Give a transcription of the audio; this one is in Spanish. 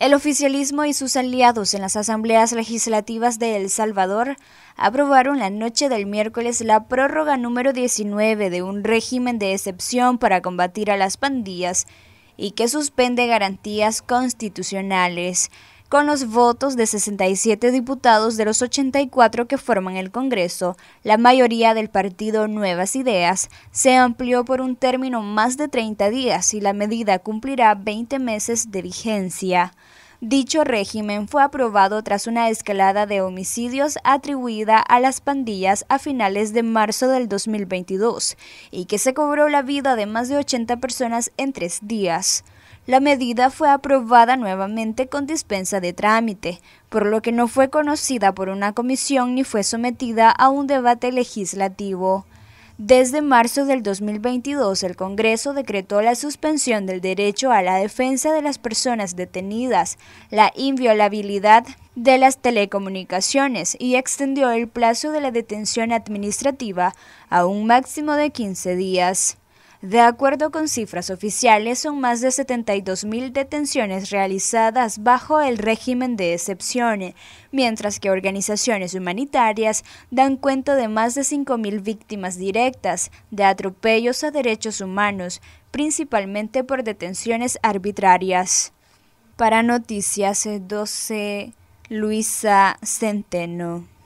El oficialismo y sus aliados en las asambleas legislativas de El Salvador aprobaron la noche del miércoles la prórroga número 19 de un régimen de excepción para combatir a las pandillas y que suspende garantías constitucionales con los votos de 67 diputados de los 84 que forman el Congreso, la mayoría del partido Nuevas Ideas se amplió por un término más de 30 días y la medida cumplirá 20 meses de vigencia. Dicho régimen fue aprobado tras una escalada de homicidios atribuida a las pandillas a finales de marzo del 2022 y que se cobró la vida de más de 80 personas en tres días. La medida fue aprobada nuevamente con dispensa de trámite, por lo que no fue conocida por una comisión ni fue sometida a un debate legislativo. Desde marzo del 2022, el Congreso decretó la suspensión del derecho a la defensa de las personas detenidas, la inviolabilidad de las telecomunicaciones y extendió el plazo de la detención administrativa a un máximo de 15 días. De acuerdo con cifras oficiales, son más de 72.000 detenciones realizadas bajo el régimen de excepción, mientras que organizaciones humanitarias dan cuenta de más de 5.000 víctimas directas de atropellos a derechos humanos, principalmente por detenciones arbitrarias. Para Noticias 12, eh, Luisa Centeno.